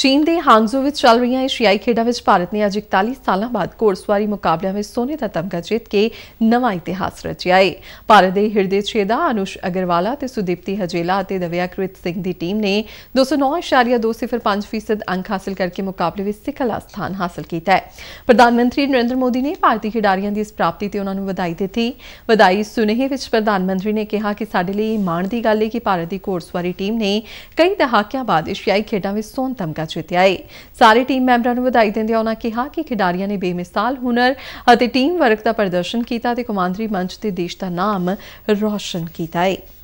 चीन के हांगजू में चल रही एशियाई खेडा में भारत ने अज इकताली साल बाद घोड़सवारी मुकाबलों में सोने का तमगा जीत के नवा इतिहास रचिया है भारत के हिरदे छेदा अनुष अग्रवाल सुदीप्ति हजेला दव्याकृत सिंह की टीम ने दो सौ नौ इशारिया दो सिफर पांच फीसद अंक हासिल करके मुकाबले में सिखला स्थान हासिल किया प्रधानमंत्री नरेंद्र मोदी ने भारतीय खिडारियों की इस प्राप्ति से उन्होंने बधाई दी बधाई सुनेहे प्रधानमंत्री ने कहा कि साढ़े माण की गल है कि भारत की घोड़सवारी टीम ने कई दहाकों बाद एशियाई खेडों में सोन तमगा ਮੈਗਾ ਜਿੱਤਿਆ ਹੈ ਸਾਰੇ ਟੀਮ ਮੈਂਬਰਾਂ ਨੂੰ ਵਧਾਈ ਦਿੰਦਿਆਂ ਉਹਨਾਂ ਕਿਹਾ ਕਿ ਖਿਡਾਰੀਆਂ ਨੇ ਬੇਮਿਸਾਲ ਹੁਨਰ ਅਤੇ ਟੀਮ ਵਰਕ ਦਾ ਪ੍ਰਦਰਸ਼ਨ ਕੀਤਾ ਤੇ ਕਮਾਂਦਰੀ ਮੰਚ ਤੇ ਦੇਸ਼ ਦਾ ਨਾਮ ਰੌਸ਼ਨ ਕੀਤਾ ਹੈ